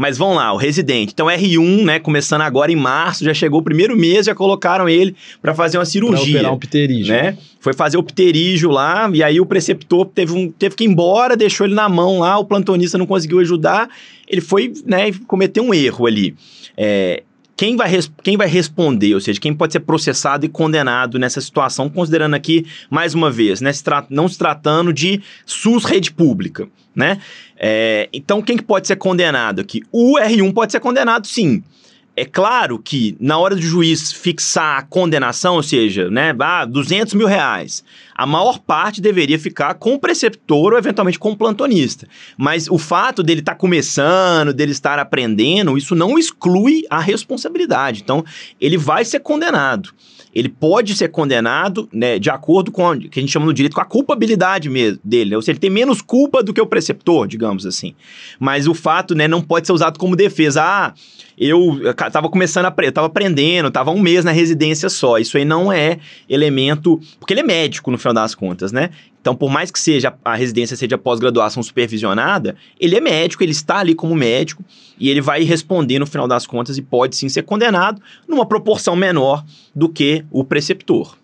Mas vamos lá, o Resident. Então, R1, né? Começando agora em março, já chegou o primeiro mês, já colocaram ele para fazer uma cirurgia. Pra operar um pterígio. Né? Foi fazer o pterígio lá, e aí o preceptor teve, um, teve que ir embora, deixou ele na mão lá, o plantonista não conseguiu ajudar, ele foi, né, cometer um erro ali. É, quem vai, quem vai responder, ou seja, quem pode ser processado e condenado nessa situação, considerando aqui, mais uma vez, né, se não se tratando de SUS rede pública, né? É, então, quem que pode ser condenado aqui? O R1 pode ser condenado, sim. É claro que na hora do juiz fixar a condenação, ou seja, né, 200 mil reais, a maior parte deveria ficar com o preceptor ou eventualmente com o plantonista. Mas o fato dele estar tá começando, dele estar aprendendo, isso não exclui a responsabilidade. Então, ele vai ser condenado. Ele pode ser condenado né, de acordo com o que a gente chama no direito com a culpabilidade mesmo dele. Né? Ou seja, ele tem menos culpa do que o preceptor, digamos assim. Mas o fato né, não pode ser usado como defesa. Ah, eu estava eh, começando a eu tava aprendendo, estava um mês na residência só. Isso aí não é elemento, porque ele é médico no final das contas, né? Então, por mais que seja a residência seja pós-graduação supervisionada, ele é médico, ele está ali como médico e ele vai responder no final das contas e pode sim ser condenado numa proporção menor do que o preceptor.